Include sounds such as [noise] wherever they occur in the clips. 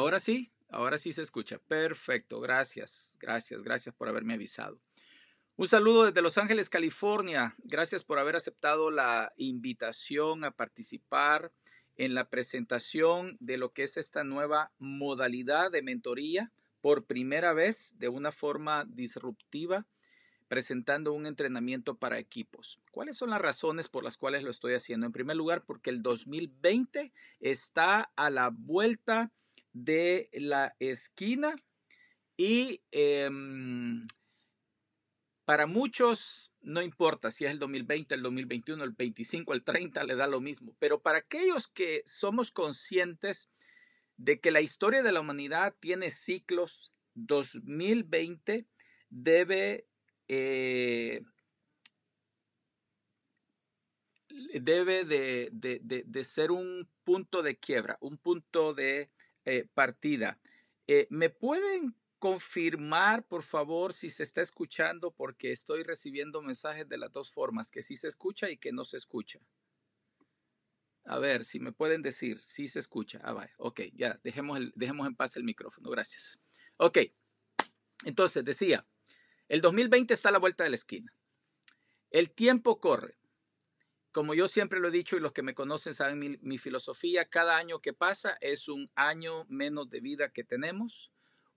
Ahora sí, ahora sí se escucha. Perfecto, gracias, gracias, gracias por haberme avisado. Un saludo desde Los Ángeles, California. Gracias por haber aceptado la invitación a participar en la presentación de lo que es esta nueva modalidad de mentoría por primera vez de una forma disruptiva, presentando un entrenamiento para equipos. ¿Cuáles son las razones por las cuales lo estoy haciendo? En primer lugar, porque el 2020 está a la vuelta de la esquina y em, para muchos no importa si es el 2020, el 2021, el 25, el 30, le da lo mismo, pero para aquellos que somos conscientes de que la historia de la humanidad tiene ciclos, 2020 debe... Eh, debe de, ser un punto de quiebra, un punto de eh, partida. Eh, ¿Me pueden confirmar, por favor, si se está escuchando? Porque estoy recibiendo mensajes de las dos formas, que sí se escucha y que no se escucha. A ver, si me pueden decir, si se escucha. Ah, vale. ok, ya, dejemos, dejemos en paz el micrófono, gracias. Ok, entonces decía, el 2020 está a la vuelta de la esquina. El tiempo corre. Como yo siempre lo he dicho y los que me conocen saben mi, filosofía, cada año que pasa es un año menos de vida que tenemos,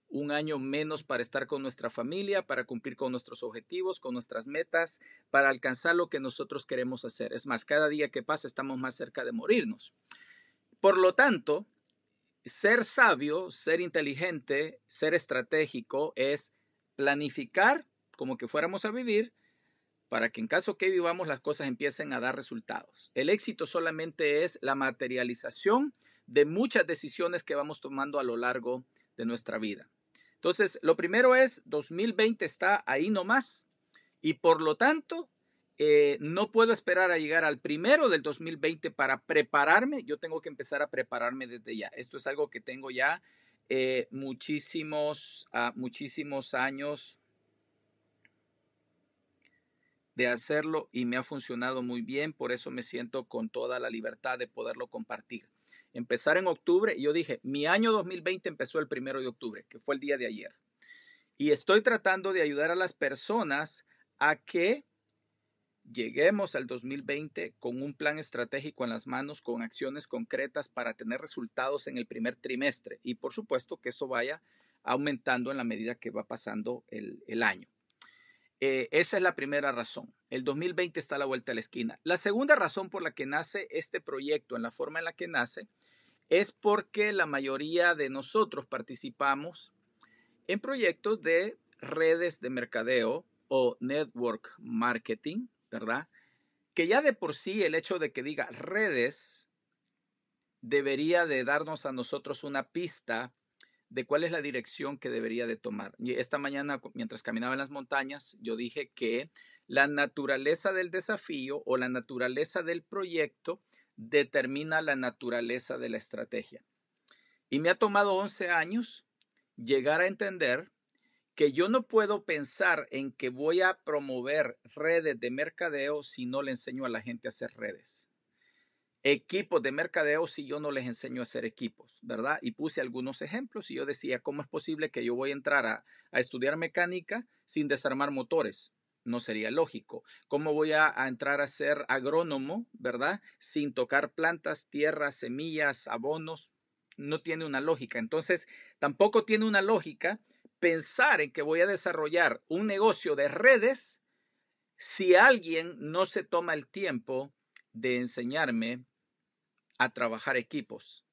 un año menos para estar con nuestra familia, para cumplir con nuestros objetivos, con nuestras metas, para alcanzar lo que nosotros queremos hacer. Es más, cada día que pasa estamos más cerca de morirnos. Por lo tanto, ser sabio, ser inteligente, ser estratégico es planificar como que fuéramos a vivir, para que en caso que vivamos las cosas empiecen a dar resultados. El éxito solamente es la materialización de muchas decisiones que vamos tomando a lo largo de nuestra vida. Entonces, lo primero es, 2020 está ahí nomás y por lo tanto, eh, no puedo esperar a llegar al primero del 2020 para prepararme. Yo tengo que empezar a prepararme desde ya. Esto es algo que tengo ya eh, muchísimos, ah, muchísimos años de hacerlo y me ha funcionado muy bien, por eso me siento con toda la libertad de poderlo compartir. Empezar en octubre, yo dije, mi año 2020 empezó el primero de octubre, que fue el día de ayer. Y estoy tratando de ayudar a las personas a que lleguemos al 2020 con un plan estratégico en las manos, con acciones concretas para tener resultados en el primer trimestre. Y por supuesto que eso vaya aumentando en la medida que va pasando el año. Eh, esa es la primera razón. El 2020 está a la vuelta de la esquina. La segunda razón por la que nace este proyecto en la forma en la que nace es porque la mayoría de nosotros participamos en proyectos de redes de mercadeo o network marketing, ¿verdad? Que ya de por sí el hecho de que diga redes debería de darnos a nosotros una pista de cuál es la dirección que debería de tomar. esta mañana, mientras caminaba en las montañas, yo dije que la naturaleza del desafío o la naturaleza del proyecto determina la naturaleza de la estrategia. Y me ha tomado 11 años llegar a entender que yo no puedo pensar en que voy a promover redes de mercadeo si no le enseño a la gente a hacer redes equipos de mercadeo si yo no les enseño a hacer equipos, ¿verdad? Y puse algunos ejemplos y yo decía, ¿cómo es posible que yo voy a entrar a, estudiar mecánica sin desarmar motores? No sería lógico. ¿Cómo voy a, a, entrar a ser agrónomo, ¿verdad? Sin tocar plantas, tierras, semillas, abonos. No tiene una lógica. Entonces, tampoco tiene una lógica pensar en que voy a desarrollar un negocio de redes si alguien no se toma el tiempo de enseñarme a trabajar equipos,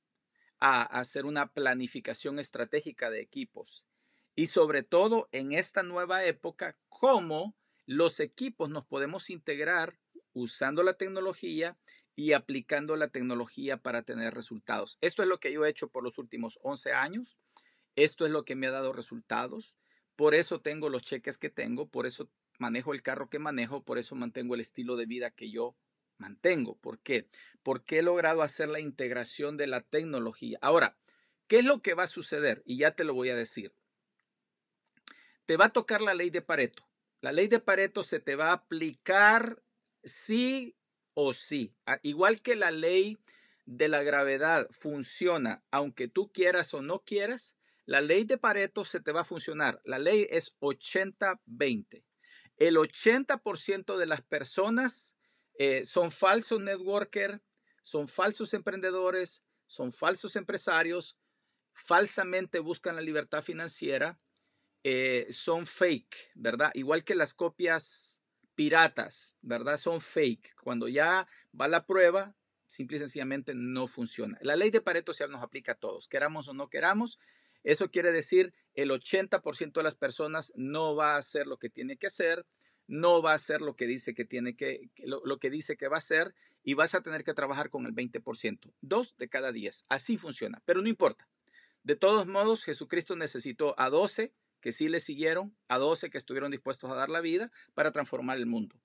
a hacer una planificación estratégica de equipos y sobre todo en esta nueva época, cómo los equipos nos podemos integrar usando la tecnología y aplicando la tecnología para tener resultados. Esto es lo que yo he hecho por los últimos 11 años. Esto es lo que me ha dado resultados. Por eso tengo los cheques que tengo, por eso manejo el carro que manejo, por eso mantengo el estilo de vida que yo mantengo. ¿Por qué? Porque he logrado hacer la integración de la tecnología. Ahora, ¿qué es lo que va a suceder? Y ya te lo voy a decir. Te va a tocar la ley de Pareto. La ley de Pareto se te va a aplicar sí o sí. Ah, igual que la ley de la gravedad funciona, aunque tú quieras o no quieras, la ley de Pareto se te va a funcionar. La ley es 80-20. El 80% de las personas eh, son falsos networkers, son falsos emprendedores, son falsos empresarios, falsamente buscan la libertad financiera, eh, son fake, ¿verdad? Igual que las copias piratas, ¿verdad? Son fake. Cuando ya va la prueba, simple y sencillamente no funciona. La ley de Pareto se nos aplica a todos, queramos o no queramos. Eso quiere decir el 80% de las personas no va a hacer lo que tiene que hacer, no va a ser lo que dice que tiene que, lo, que dice que va a ser y vas a tener que trabajar con el 20%, dos de cada diez. Así funciona, pero no importa. De todos modos, Jesucristo necesitó a 12 que sí le siguieron, a 12 que estuvieron dispuestos a dar la vida para transformar el mundo.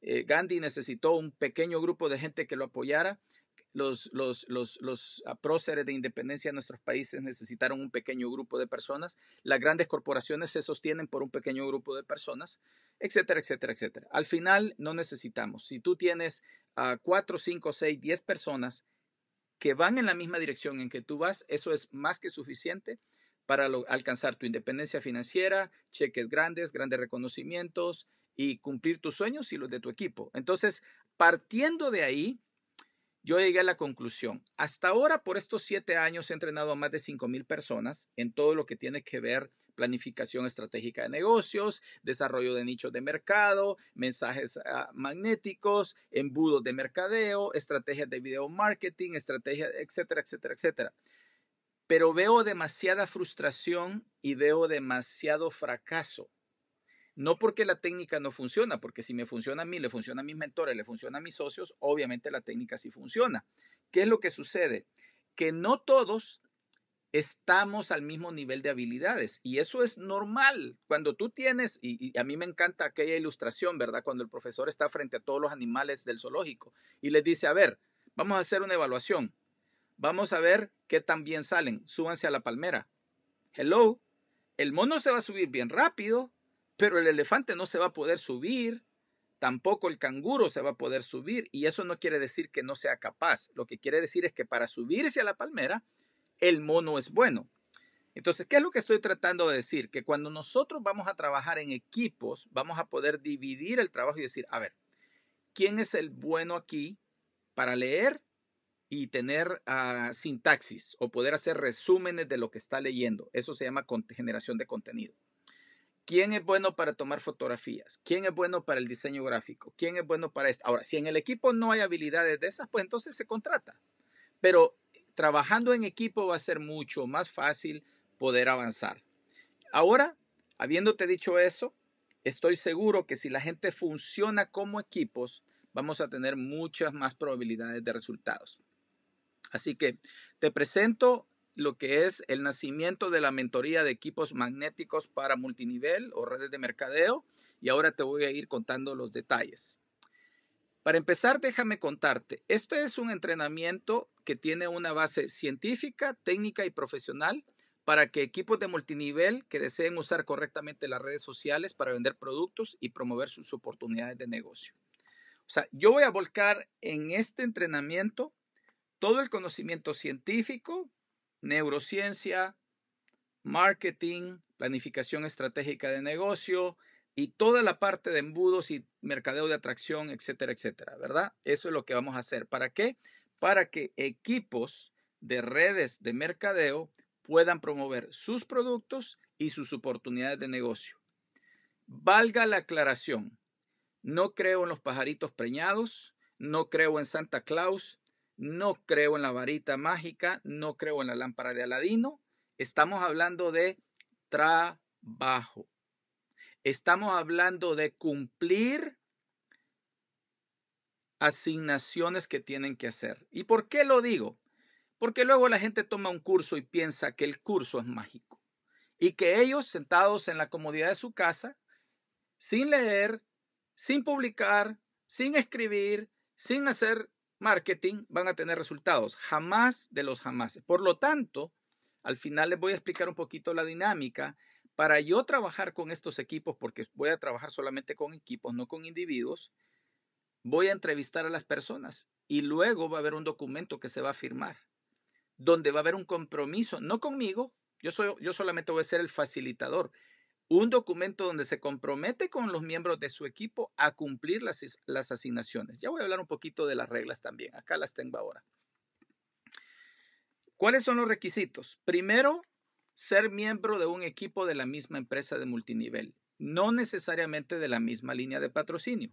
Eh, Gandhi necesitó un pequeño grupo de gente que lo apoyara los, ah, próceres de independencia de nuestros países necesitaron un pequeño grupo de personas, las grandes corporaciones se sostienen por un pequeño grupo de personas, etcétera, etcétera, etcétera. Al final no necesitamos. Si tú tienes a cuatro cinco seis diez personas que van en la misma dirección en que tú vas, eso es más que suficiente para alcanzar tu independencia financiera, cheques grandes, grandes reconocimientos y cumplir tus sueños y los de tu equipo. Entonces, partiendo de ahí, yo llegué a la conclusión. Hasta ahora, por estos siete años, he entrenado a más de 5.000 personas en todo lo que tiene que ver planificación estratégica de negocios, desarrollo de nichos de mercado, mensajes ah, magnéticos, embudos de mercadeo, estrategias de video marketing, estrategias, etcétera, etcétera, etcétera. Pero veo demasiada frustración y veo demasiado fracaso no porque la técnica no funciona, porque si me funciona a mí, le funciona a mis mentores, le funciona a mis socios, obviamente la técnica sí funciona. ¿Qué es lo que sucede? Que no todos estamos al mismo nivel de habilidades y eso es normal. Cuando tú tienes, y, a mí me encanta aquella ilustración, ¿verdad? Cuando el profesor está frente a todos los animales del zoológico y les dice, a ver, vamos a hacer una evaluación, vamos a ver qué tan bien salen, súbanse a la palmera. Hello, el mono se va a subir bien rápido, pero el elefante no se va a poder subir, tampoco el canguro se va a poder subir, y eso no quiere decir que no sea capaz. Lo que quiere decir es que para subirse a la palmera, el mono es bueno. Entonces, ¿qué es lo que estoy tratando de decir? Que cuando nosotros vamos a trabajar en equipos, vamos a poder dividir el trabajo y decir, a ver, ¿quién es el bueno aquí para leer y tener ah, sintaxis o poder hacer resúmenes de lo que está leyendo? Eso se llama generación de contenido. ¿Quién es bueno para tomar fotografías? ¿Quién es bueno para el diseño gráfico? ¿Quién es bueno para esto? Ahora, si en el equipo no hay habilidades de esas, pues entonces se contrata. Pero trabajando en equipo va a ser mucho más fácil poder avanzar. Ahora, habiéndote dicho eso, estoy seguro que si la gente funciona como equipos, vamos a tener muchas más probabilidades de resultados. Así que te presento lo que es el nacimiento de la mentoría de equipos magnéticos para multinivel o redes de mercadeo y ahora te voy a ir contando los detalles. Para empezar, déjame contarte, este es un entrenamiento que tiene una base científica, técnica y profesional para que equipos de multinivel que deseen usar correctamente las redes sociales para vender productos y promover sus oportunidades de negocio. O sea, yo voy a volcar en este entrenamiento todo el conocimiento científico, neurociencia, marketing, planificación estratégica de negocio y toda la parte de embudos y mercadeo de atracción, etcétera, etcétera, ¿verdad? Eso es lo que vamos a hacer. ¿Para qué? Para que equipos de redes de mercadeo puedan promover sus productos y sus oportunidades de negocio. Valga la aclaración, no creo en los pajaritos preñados, no creo en Santa Claus, no creo en la varita mágica, no creo en la lámpara de Aladino. Estamos hablando de trabajo. Estamos hablando de cumplir asignaciones que tienen que hacer. ¿Y por qué lo digo? Porque luego la gente toma un curso y piensa que el curso es mágico y que ellos sentados en la comodidad de su casa, sin leer, sin publicar, sin escribir, sin hacer marketing van a tener resultados, jamás de los jamás. Por lo tanto, al final les voy a explicar un poquito la dinámica para yo trabajar con estos equipos, porque voy a trabajar solamente con equipos, no con individuos. Voy a entrevistar a las personas y luego va a haber un documento que se va a firmar, donde va a haber un compromiso, no conmigo, yo, yo solamente voy a ser el facilitador, un documento donde se compromete con los miembros de su equipo a cumplir las, asignaciones. Ya voy a hablar un poquito de las reglas también. Acá las tengo ahora. ¿Cuáles son los requisitos? Primero, ser miembro de un equipo de la misma empresa de multinivel, no necesariamente de la misma línea de patrocinio.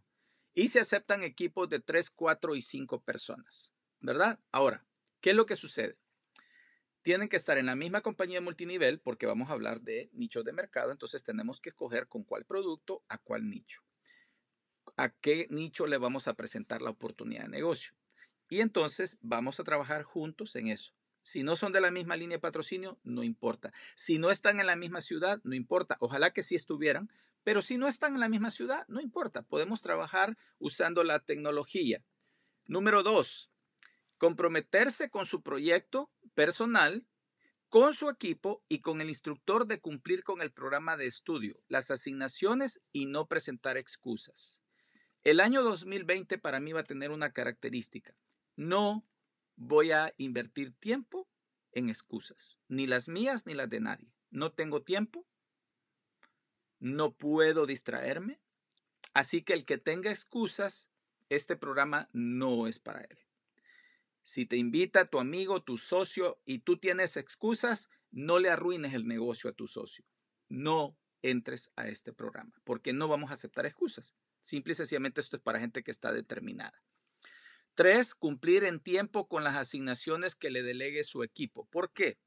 Y se aceptan equipos de tres, cuatro y cinco personas, ¿verdad? Ahora, ¿qué es lo que sucede? tienen que estar en la misma compañía multinivel porque vamos a hablar de nicho de mercado, entonces tenemos que escoger con cuál producto a cuál nicho. A qué nicho le vamos a presentar la oportunidad de negocio. Y entonces vamos a trabajar juntos en eso. Si no son de la misma línea de patrocinio, no importa. Si no están en la misma ciudad, no importa. Ojalá que sí estuvieran, pero si no están en la misma ciudad, no importa. Podemos trabajar usando la tecnología. Número dos, comprometerse con su proyecto personal, con su equipo y con el instructor de cumplir con el programa de estudio, las asignaciones y no presentar excusas. El año 2020 para mí va a tener una característica. No voy a invertir tiempo en excusas, ni las mías ni las de nadie. No tengo tiempo, no puedo distraerme, así que el que tenga excusas, este programa no es para él. Si te invita tu amigo, tu socio y tú tienes excusas, no le arruines el negocio a tu socio. No entres a este programa, porque no vamos a aceptar excusas. Simple y sencillamente esto es para gente que está determinada. Tres, cumplir en tiempo con las asignaciones que le delegue su equipo. ¿Por qué?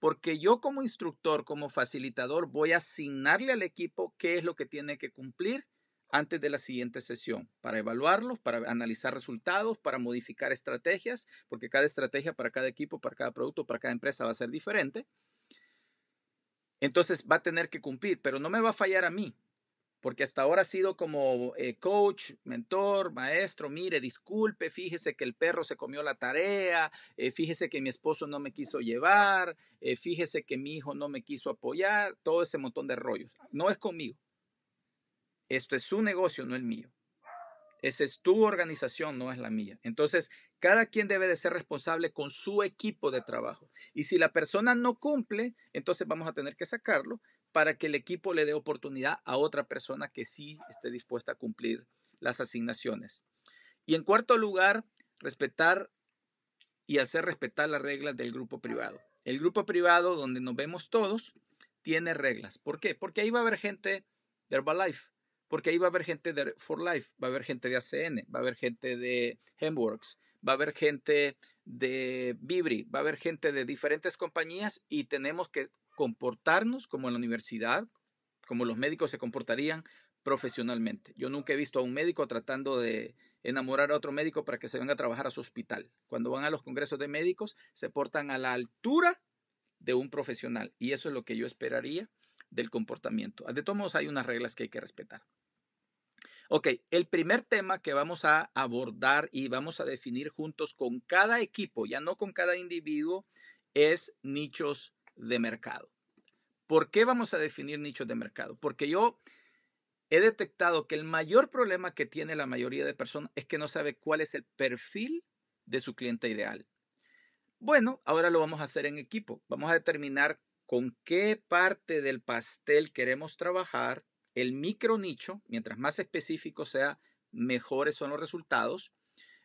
Porque yo como instructor, como facilitador, voy a asignarle al equipo qué es lo que tiene que cumplir antes de la siguiente sesión para evaluarlos, para analizar resultados, para modificar estrategias, porque cada estrategia para cada equipo, para cada producto, para cada empresa va a ser diferente. Entonces va a tener que cumplir, pero no me va a fallar a mí, porque hasta ahora ha sido como eh, coach, mentor, maestro, mire, disculpe, fíjese que el perro se comió la tarea, eh, fíjese que mi esposo no me quiso llevar, eh, fíjese que mi hijo no me quiso apoyar, todo ese montón de rollos. No es conmigo. Esto es su negocio, no el mío. Esa es tu organización, no es la mía. Entonces, cada quien debe de ser responsable con su equipo de trabajo. Y si la persona no cumple, entonces vamos a tener que sacarlo para que el equipo le dé oportunidad a otra persona que sí esté dispuesta a cumplir las asignaciones. Y en cuarto lugar, respetar y hacer respetar las reglas del grupo privado. El grupo privado donde nos vemos todos tiene reglas. ¿Por qué? Porque ahí va a haber gente de Herbalife, porque ahí va a haber gente de For Life, va a haber gente de ACN, va a haber gente de Hemworks, va a haber gente de Vibri, va a haber gente de diferentes compañías y tenemos que comportarnos como en la universidad, como los médicos se comportarían profesionalmente. Yo nunca he visto a un médico tratando de enamorar a otro médico para que se venga a trabajar a su hospital. Cuando van a los congresos de médicos, se portan a la altura de un profesional y eso es lo que yo esperaría del comportamiento. De todos modos, hay unas reglas que hay que respetar. Ok, el primer tema que vamos a abordar y vamos a definir juntos con cada equipo, ya no con cada individuo, es nichos de mercado. ¿Por qué vamos a definir nichos de mercado? Porque yo he detectado que el mayor problema que tiene la mayoría de personas es que no sabe cuál es el perfil de su cliente ideal. Bueno, ahora lo vamos a hacer en equipo. Vamos a determinar con qué parte del pastel queremos trabajar el micro nicho, mientras más específico sea, mejores son los resultados.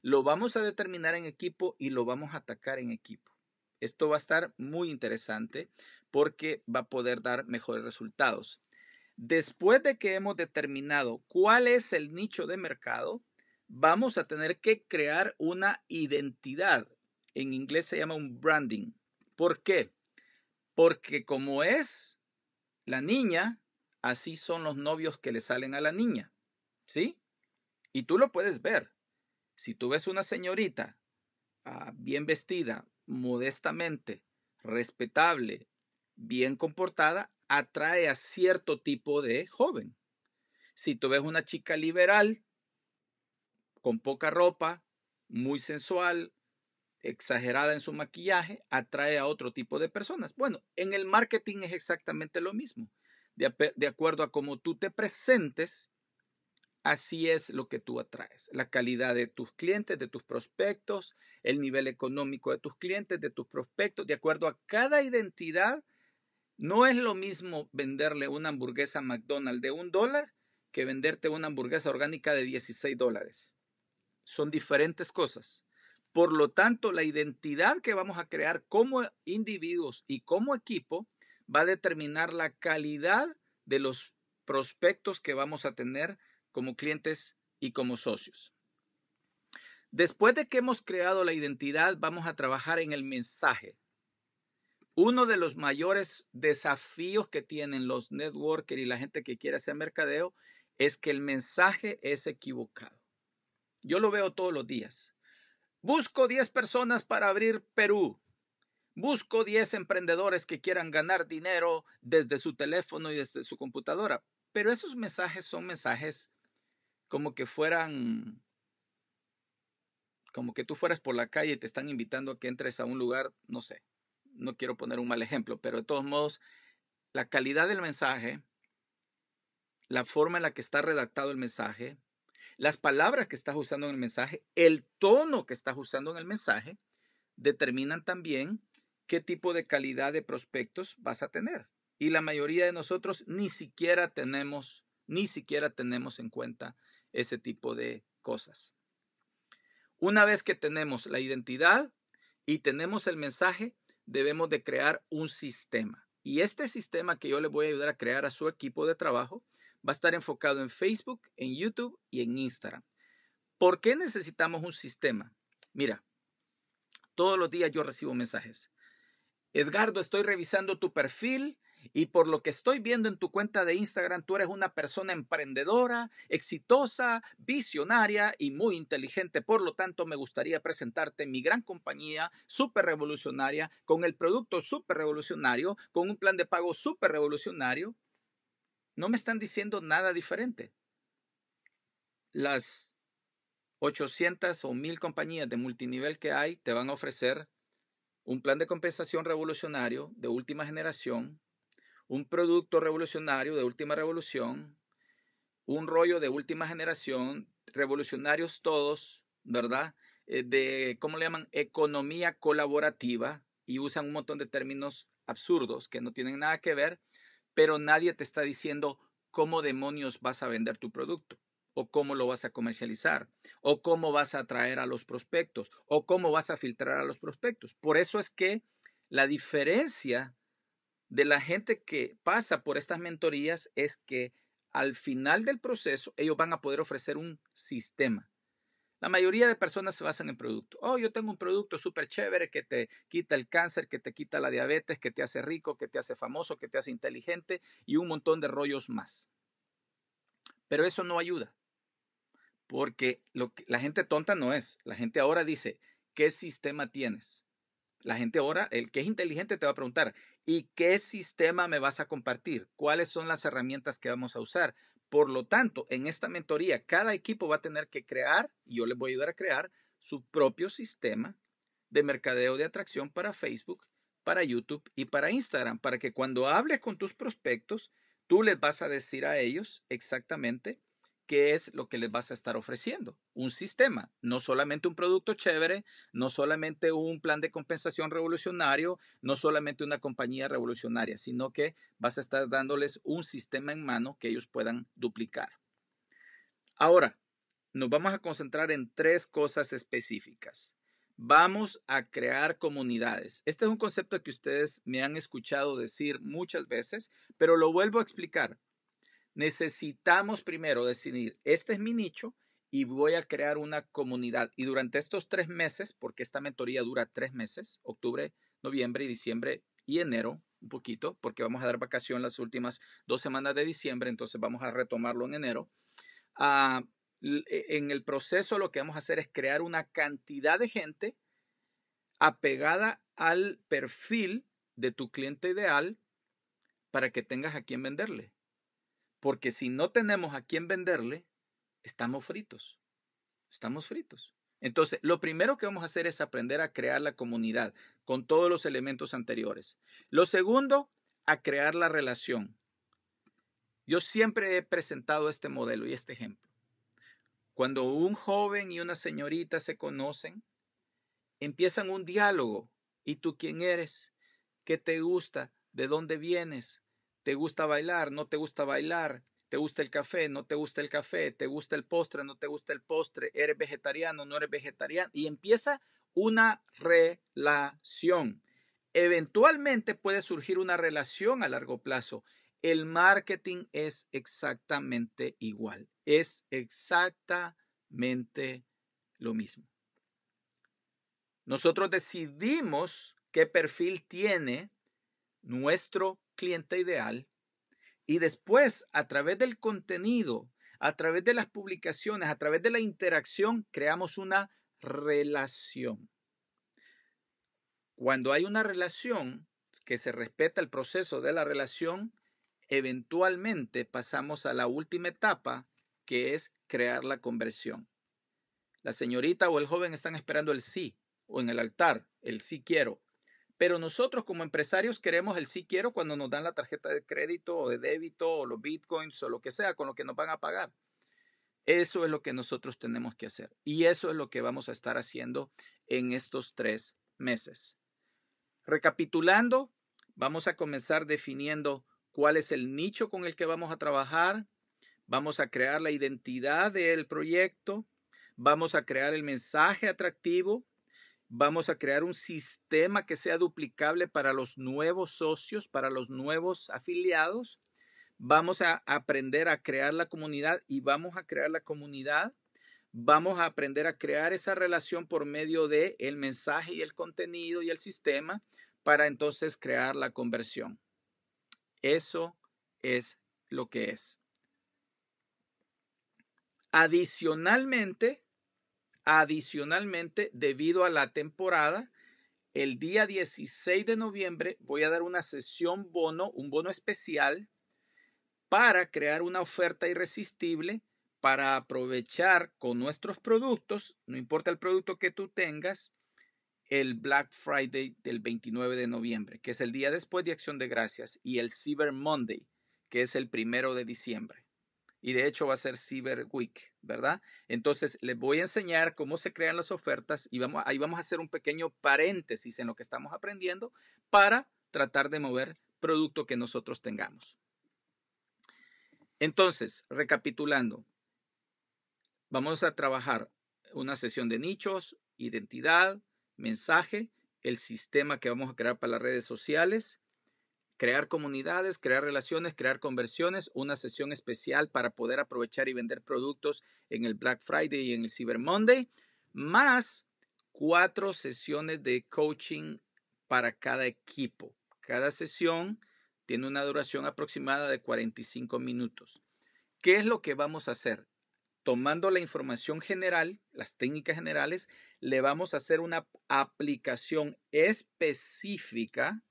Lo vamos a determinar en equipo y lo vamos a atacar en equipo. Esto va a estar muy interesante porque va a poder dar mejores resultados. Después de que hemos determinado cuál es el nicho de mercado, vamos a tener que crear una identidad. En inglés se llama un branding. ¿Por qué? Porque como es la niña, Así son los novios que le salen a la niña. ¿Sí? Y tú lo puedes ver. Si tú ves una señorita ah, bien vestida, modestamente, respetable, bien comportada, atrae a cierto tipo de joven. Si tú ves una chica liberal, con poca ropa, muy sensual, exagerada en su maquillaje, atrae a otro tipo de personas. Bueno, en el marketing es exactamente lo mismo de, acuerdo a cómo tú te presentes, así es lo que tú atraes. La calidad de tus clientes, de tus prospectos, el nivel económico de tus clientes, de tus prospectos, de acuerdo a cada identidad. No es lo mismo venderle una hamburguesa a McDonald's de un dólar que venderte una hamburguesa orgánica de 16 dólares. Son diferentes cosas. Por lo tanto, la identidad que vamos a crear como individuos y como equipo va a determinar la calidad de los prospectos que vamos a tener como clientes y como socios. Después de que hemos creado la identidad, vamos a trabajar en el mensaje. Uno de los mayores desafíos que tienen los networkers y la gente que quiere hacer mercadeo es que el mensaje es equivocado. Yo lo veo todos los días. Busco 10 personas para abrir Perú. Busco 10 emprendedores que quieran ganar dinero desde su teléfono y desde su computadora. Pero esos mensajes son mensajes como que fueran, como que tú fueras por la calle y te están invitando a que entres a un lugar, no sé, no quiero poner un mal ejemplo, pero de todos modos, la calidad del mensaje, la forma en la que está redactado el mensaje, las palabras que estás usando en el mensaje, el tono que estás usando en el mensaje, determinan también qué tipo de calidad de prospectos vas a tener. Y la mayoría de nosotros ni siquiera tenemos, ni siquiera tenemos en cuenta ese tipo de cosas. Una vez que tenemos la identidad y tenemos el mensaje, debemos de crear un sistema. Y este sistema que yo le voy a ayudar a crear a su equipo de trabajo va a estar enfocado en Facebook, en YouTube y en Instagram. ¿Por qué necesitamos un sistema? Mira, todos los días yo recibo mensajes. Edgardo, estoy revisando tu perfil y por lo que estoy viendo en tu cuenta de Instagram, tú eres una persona emprendedora, exitosa, visionaria y muy inteligente. Por lo tanto, me gustaría presentarte mi gran compañía súper revolucionaria, con el producto super revolucionario, con un plan de pago super revolucionario. No me están diciendo nada diferente. Las 800 o 1000 compañías de multinivel que hay te van a ofrecer un plan de compensación revolucionario de última generación, un producto revolucionario de última revolución, un rollo de última generación, revolucionarios todos, ¿verdad? Eh, de, ¿cómo le llaman? Economía colaborativa y usan un montón de términos absurdos que no tienen nada que ver, pero nadie te está diciendo cómo demonios vas a vender tu producto o cómo lo vas a comercializar, o cómo vas a atraer a los prospectos, o cómo vas a filtrar a los prospectos. Por eso es que la diferencia de la gente que pasa por estas mentorías es que al final del proceso ellos van a poder ofrecer un sistema. La mayoría de personas se basan en producto. Oh, yo tengo un producto súper chévere que te quita el cáncer, que te quita la diabetes, que te hace rico, que te hace famoso, que te hace inteligente y un montón de rollos más. Pero eso no ayuda. Porque la gente tonta no es. La gente ahora dice, ¿qué sistema tienes? La gente ahora, el que es inteligente te va a preguntar, ¿y qué sistema me vas a compartir? ¿Cuáles son las herramientas que vamos a usar? Por lo tanto, en esta mentoría, cada equipo va a tener que crear, y yo les voy a ayudar a crear, su propio sistema de mercadeo de atracción para Facebook, para YouTube y para Instagram, para que cuando hables con tus prospectos, tú les vas a decir a ellos exactamente qué es lo que les vas a estar ofreciendo. Un sistema, no solamente un producto chévere, no solamente un plan de compensación revolucionario, no solamente una compañía revolucionaria, sino que vas a estar dándoles un sistema en mano que ellos puedan duplicar. Ahora, nos vamos a concentrar en tres cosas específicas. Vamos a crear comunidades. Este es un concepto que ustedes me han escuchado decir muchas veces, pero lo vuelvo a explicar. Necesitamos primero decidir, este es mi nicho y voy a crear una comunidad. Y durante estos tres meses, porque esta mentoría dura tres meses, octubre, noviembre y diciembre y enero, un poquito, porque vamos a dar vacación las últimas dos semanas de diciembre, entonces vamos a retomarlo en enero. Ah, e, en el proceso lo que vamos a hacer es crear una cantidad de gente apegada al perfil de tu cliente ideal para que tengas a quien venderle. Porque si no tenemos a quién venderle, estamos fritos. Estamos fritos. Entonces, lo primero que vamos a hacer es aprender a crear la comunidad con todos los elementos anteriores. Lo segundo, a crear la relación. Yo siempre he presentado este modelo y este ejemplo. Cuando un joven y una señorita se conocen, empiezan un diálogo. ¿Y tú quién eres? ¿Qué te gusta? ¿De dónde vienes? ¿Te gusta bailar? ¿No te gusta bailar? ¿Te gusta el café? ¿No te gusta el café? ¿Te gusta el postre? ¿No te gusta el postre? ¿Eres vegetariano? ¿No eres vegetariano? Y empieza una relación. Eventualmente puede surgir una relación a largo plazo. El marketing es exactamente igual. Es exactamente lo mismo. Nosotros decidimos qué perfil tiene nuestro cliente ideal y después a través del contenido, a través de las publicaciones, a través de la interacción, creamos una relación. Cuando hay una relación que se respeta el proceso de la relación, eventualmente pasamos a la última etapa que es crear la conversión. La señorita o el joven están esperando el sí o en el altar, el sí quiero. Pero nosotros como empresarios queremos el sí quiero cuando nos dan la tarjeta de crédito o de débito o los bitcoins o lo que sea con lo que nos van a pagar. Eso es lo que nosotros tenemos que hacer y eso es lo que vamos a estar haciendo en estos tres meses. Recapitulando, vamos a comenzar definiendo cuál es el nicho con el que vamos a trabajar, vamos a crear la identidad del proyecto, vamos a crear el mensaje atractivo, Vamos a crear un sistema que sea duplicable para los nuevos socios, para los nuevos afiliados. Vamos a aprender a crear la comunidad y vamos a crear la comunidad. Vamos a aprender a crear esa relación por medio de el mensaje y el contenido y el sistema para entonces crear la conversión. Eso es lo que es. Adicionalmente, Adicionalmente, debido a la temporada, el día 16 de noviembre voy a dar una sesión bono, un bono especial para crear una oferta irresistible para aprovechar con nuestros productos, no importa el producto que tú tengas, el Black Friday del 29 de noviembre, que es el día después de Acción de Gracias, y el Cyber Monday, que es el primero de diciembre y de hecho va a ser Cyber Week, ¿verdad? Entonces les voy a enseñar cómo se crean las ofertas y vamos, ahí vamos a hacer un pequeño paréntesis en lo que estamos aprendiendo para tratar de mover producto que nosotros tengamos. Entonces, recapitulando, vamos a trabajar una sesión de nichos, identidad, mensaje, el sistema que vamos a crear para las redes sociales, crear comunidades, crear relaciones, crear conversiones, una sesión especial para poder aprovechar y vender productos en el Black Friday y en el Cyber Monday, más cuatro sesiones de coaching para cada equipo. Cada sesión tiene una duración aproximada de 45 minutos. ¿Qué es lo que vamos a hacer? Tomando la información general, las técnicas generales, le vamos a hacer una aplicación específica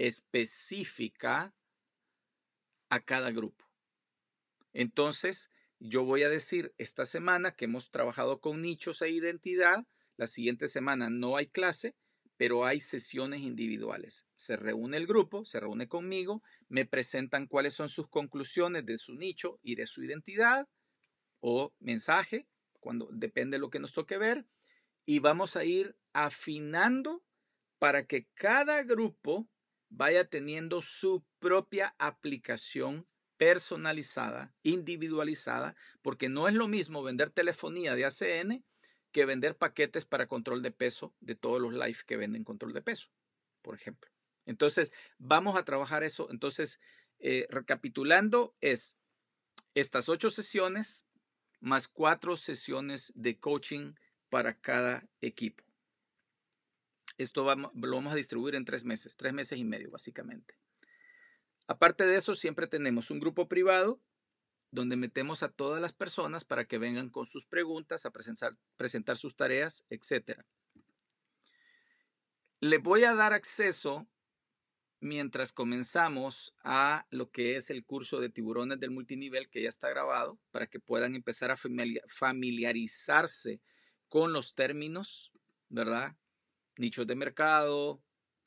específica a cada grupo. Entonces, yo voy a decir esta semana que hemos trabajado con nichos e identidad, la siguiente semana no hay clase, pero hay sesiones individuales. Se reúne el grupo, se reúne conmigo, me presentan cuáles son sus conclusiones de su nicho y de su identidad o mensaje, cuando depende de lo que nos toque ver, y vamos a ir afinando para que cada grupo vaya teniendo su propia aplicación personalizada, individualizada, porque no es lo mismo vender telefonía de ACN que vender paquetes para control de peso de todos los life que venden control de peso, por ejemplo. Entonces, vamos a trabajar eso. Entonces, eh, recapitulando, es estas ocho sesiones más cuatro sesiones de coaching para cada equipo. Esto lo vamos a distribuir en tres meses, tres meses y medio básicamente. Aparte de eso, siempre tenemos un grupo privado donde metemos a todas las personas para que vengan con sus preguntas, a presentar, presentar sus tareas, etc. Les voy a dar acceso mientras comenzamos a lo que es el curso de tiburones del multinivel que ya está grabado para que puedan empezar a familiarizarse con los términos, ¿verdad? nichos de mercado,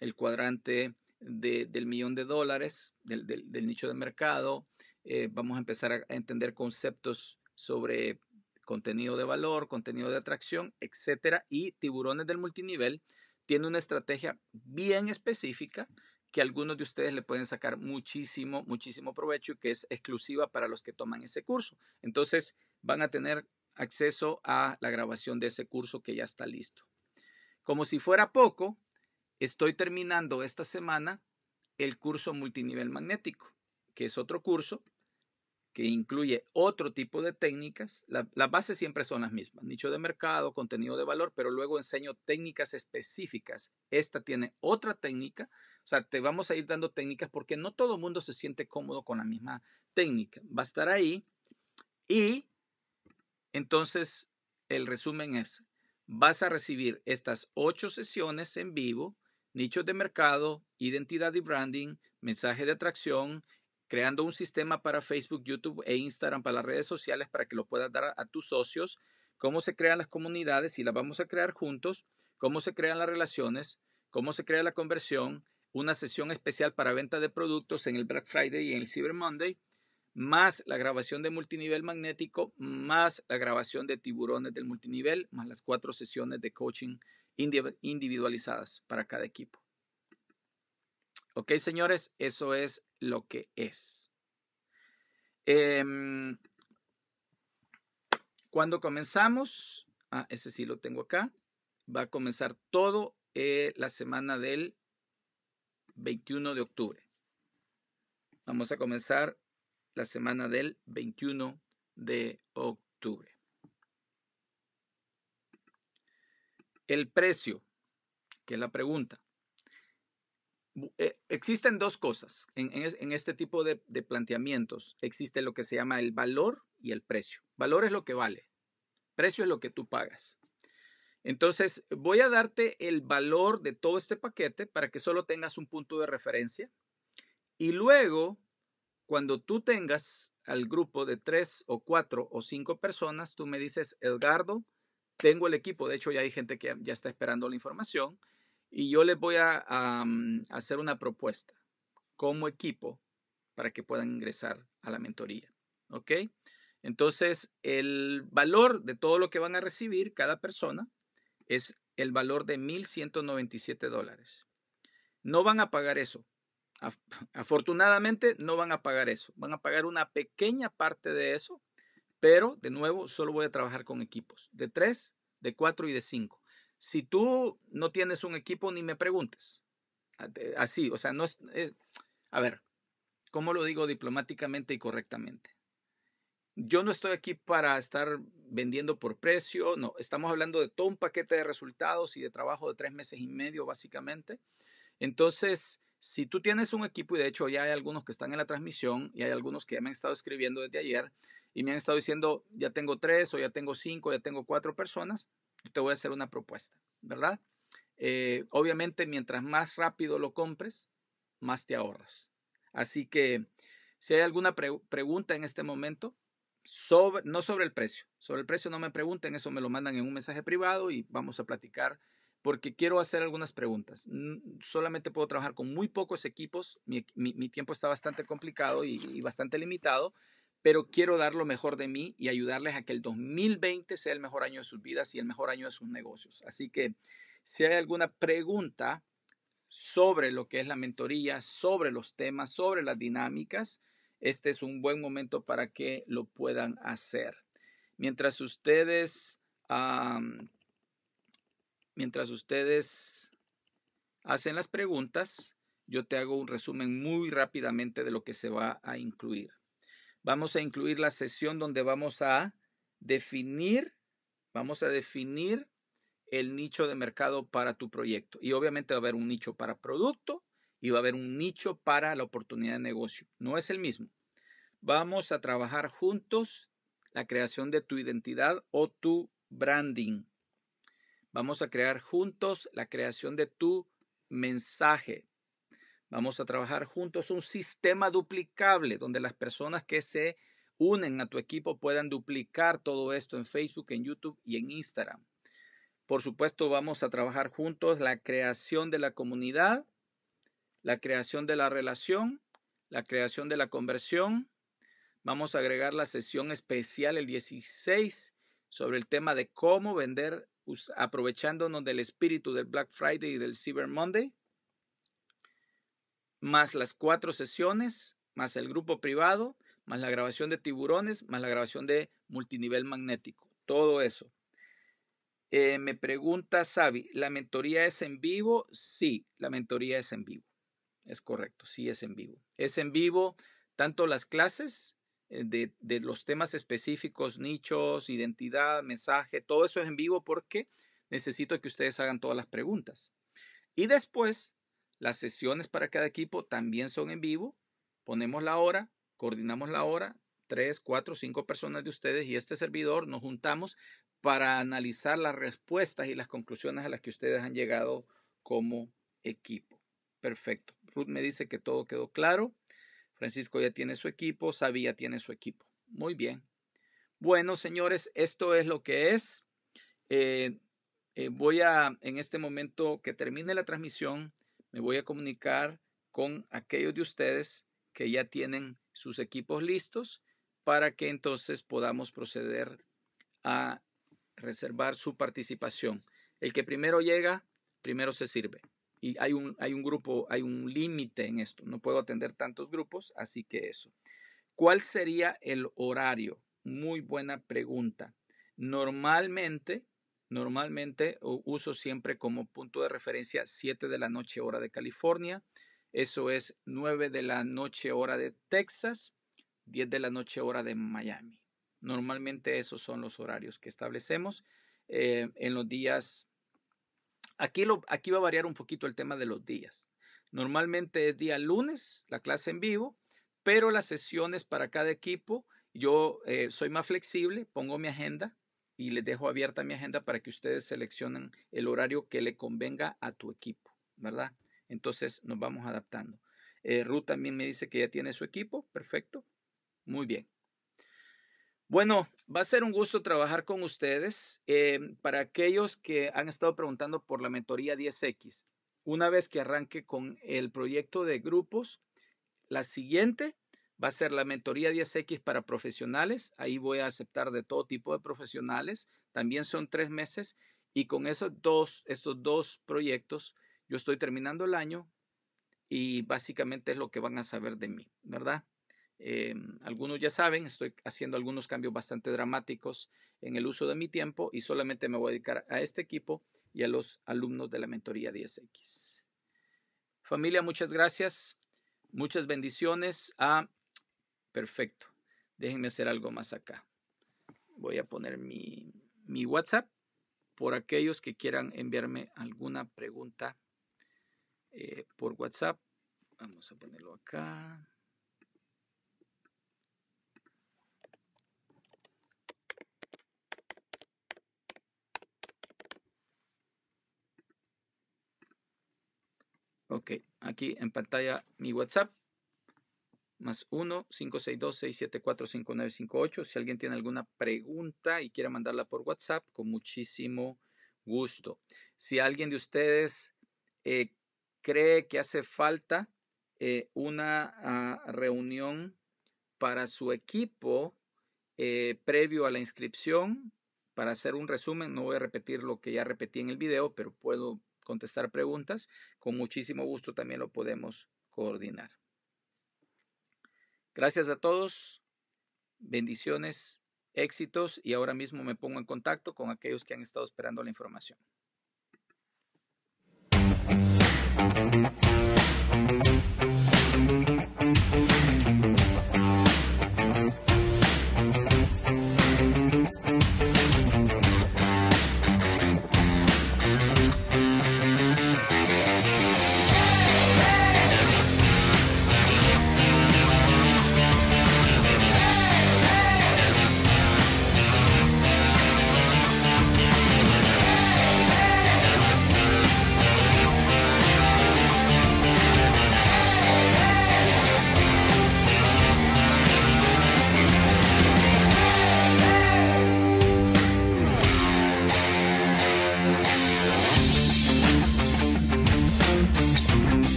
el cuadrante del millón de dólares, del, nicho de mercado. Eh, vamos a empezar a entender conceptos sobre contenido de valor, contenido de atracción, etcétera. Y Tiburones del Multinivel tiene una estrategia bien específica que algunos de ustedes le pueden sacar muchísimo, muchísimo provecho y que es exclusiva para los que toman ese curso. Entonces van a tener acceso a la grabación de ese curso que ya está listo. Como si fuera poco, estoy terminando esta semana el curso multinivel magnético, que es otro curso que incluye otro tipo de técnicas. las bases siempre son las mismas, nicho de mercado, contenido de valor, pero luego enseño técnicas específicas. Esta tiene otra técnica, o sea, te vamos a ir dando técnicas porque no todo el mundo se siente cómodo con la misma técnica. Va a estar ahí y entonces el resumen es, vas a recibir estas ocho sesiones en vivo, nichos de mercado, identidad y branding, mensaje de atracción, creando un sistema para Facebook, YouTube e Instagram, para las redes sociales, para que lo puedas dar a tus socios, cómo se crean las comunidades y las vamos a crear juntos, cómo se crean las relaciones, cómo se crea la conversión, una sesión especial para venta de productos en el Black Friday y en el Cyber Monday, más la grabación de multinivel magnético, más la grabación de tiburones del multinivel, más las cuatro sesiones de coaching individualizadas para cada equipo. Ok, señores, eso es lo que es. Em, cuando comenzamos, ah, ese sí lo tengo acá, va a comenzar todo eh, la semana del 21 de octubre. Vamos a comenzar la semana del 21 de octubre. El precio, que es la pregunta. Eh, existen dos cosas en, este tipo de, de, planteamientos. Existe lo que se llama el valor y el precio. Valor es lo que vale, precio es lo que tú pagas. Entonces, voy a darte el valor de todo este paquete para que solo tengas un punto de referencia. Y luego cuando tú tengas al grupo de tres o cuatro o cinco personas, tú me dices, Edgardo, tengo el equipo, de hecho ya hay gente que ya está esperando la información, y yo les voy a mm, hacer una propuesta como equipo para que puedan ingresar a la mentoría. ¿Ok? Entonces, el valor de todo lo que van a recibir cada persona es el valor de 1.197 dólares. No van a pagar eso, [laughs] Afortunadamente no van a pagar eso, van a pagar una pequeña parte de eso, pero de nuevo solo voy a trabajar con equipos de tres, de cuatro y de cinco. Si tú no tienes un equipo, ni me preguntes. Eh, así, o sea, no es... Eh, a ver, ¿cómo lo digo diplomáticamente y correctamente? Yo no estoy aquí para estar vendiendo por precio, no, estamos hablando de todo un paquete de resultados y de trabajo de tres meses y medio, básicamente. Entonces, si tú tienes un equipo, y de hecho ya hay algunos que están en la transmisión y hay algunos que me han estado escribiendo desde ayer y me han estado diciendo, ya tengo tres o ya tengo cinco, ya tengo cuatro personas, te voy a hacer una propuesta, ¿verdad? Eh, obviamente, mientras más rápido lo compres, más te ahorras. Así que si hay alguna pregunta en este momento, sobre, no sobre el precio, sobre el precio no me pregunten, eso me lo mandan en un mensaje privado y vamos a platicar porque quiero hacer algunas preguntas. Solamente puedo trabajar con muy pocos equipos, mi, tiempo está bastante complicado y, bastante limitado, pero quiero dar lo mejor de mí y ayudarles a que el 2020 sea el mejor año de sus vidas y el mejor año de sus negocios. Así que si hay alguna pregunta sobre lo que es la mentoría, sobre los temas, sobre las dinámicas, este es un buen momento para que lo puedan hacer. Mientras ustedes mientras ustedes hacen las preguntas, yo te hago un resumen muy rápidamente de lo que se va a incluir. Vamos a incluir la sesión donde vamos a definir, vamos a definir el nicho de mercado para tu proyecto. Y obviamente va a haber un nicho para producto y va a haber un nicho para la oportunidad de negocio. No es el mismo. Vamos a trabajar juntos la creación de tu identidad o tu branding. Vamos a crear juntos la creación de tu mensaje. Vamos a trabajar juntos un sistema duplicable donde las personas que se unen a tu equipo puedan duplicar todo esto en Facebook, en YouTube y en Instagram. Por supuesto, vamos a trabajar juntos la creación de la comunidad, la creación de la relación, la creación de la conversión. Vamos a agregar la sesión especial el 16 sobre el tema de cómo vender pues, aprovechándonos del espíritu del Black Friday y del Cyber Monday, más las cuatro sesiones, más el grupo privado, más la grabación de tiburones, más la grabación de multinivel magnético, todo eso. Eh, me pregunta Sabi, ¿la mentoría es en vivo? Sí, la mentoría es en vivo. Es correcto, sí es en vivo. Es en vivo tanto las clases eh, de, los temas específicos, nichos, identidad, mensaje, todo eso es en vivo porque necesito que ustedes hagan todas las preguntas. Y después, las sesiones para cada equipo también son en vivo. Ponemos la hora, coordinamos la hora, tres, cuatro, cinco personas de ustedes y este servidor nos juntamos para analizar las respuestas y las conclusiones a las que ustedes han llegado como equipo. Perfecto. Ruth me dice que todo quedó claro. Francisco ya tiene su equipo, Sabía tiene su equipo. Muy bien. Bueno, señores, esto es lo que es. Eh, eh, voy a, en este momento que termine la transmisión, me voy a comunicar con aquellos de ustedes que ya tienen sus equipos listos para que entonces podamos proceder a reservar su participación. El que primero llega, primero se sirve y hay un, hay un grupo, hay un límite en esto. No puedo atender tantos grupos, así que eso. ¿Cuál sería el horario? Muy buena pregunta. Normalmente, normalmente uso siempre como punto de referencia 7 de la noche hora de California. Eso es 9 de la noche hora de Texas, 10 de la noche hora de Miami. Normalmente esos son los horarios que establecemos eh, en los días Aquí, va a variar un poquito el tema de los días. Normalmente es día lunes, la clase en vivo, pero las sesiones para cada equipo, yo eh, soy más flexible, pongo mi agenda y les dejo abierta mi agenda para que ustedes seleccionen el horario que le convenga a tu equipo, ¿verdad? Entonces nos vamos adaptando. Eh, Ruth también me dice que ya tiene su equipo, perfecto, muy bien. Bueno, va a ser un gusto trabajar con ustedes. Em, para aquellos que han estado preguntando por la mentoría 10X, una vez que arranque con el proyecto de grupos, la siguiente va a ser la mentoría 10X para profesionales. Ahí voy a aceptar de todo tipo de profesionales. También son tres meses y con esos dos, estos dos proyectos, yo estoy terminando el año y básicamente es lo que van a saber de mí, ¿verdad? Eh, algunos ya saben, estoy haciendo algunos cambios bastante dramáticos en el uso de mi tiempo y solamente me voy a dedicar a este equipo y a los alumnos de la mentoría 10X. Familia, muchas gracias. Muchas bendiciones. a ah, perfecto. Déjenme hacer algo más acá. Voy a poner mi, mi WhatsApp por aquellos que quieran enviarme alguna pregunta eh, por WhatsApp. Vamos a ponerlo acá. Ok, aquí en pantalla mi WhatsApp, más 1-562-674-5958. Si alguien tiene alguna pregunta y quiere mandarla por WhatsApp, con muchísimo gusto. Si alguien de ustedes eh, cree que hace falta eh, una ah, reunión para su equipo eh, previo a la inscripción, para hacer un resumen, no voy a repetir lo que ya repetí en el video, pero puedo contestar preguntas, con muchísimo gusto también lo podemos coordinar. Gracias a todos, bendiciones, éxitos y ahora mismo me pongo en contacto con aquellos que han estado esperando la información.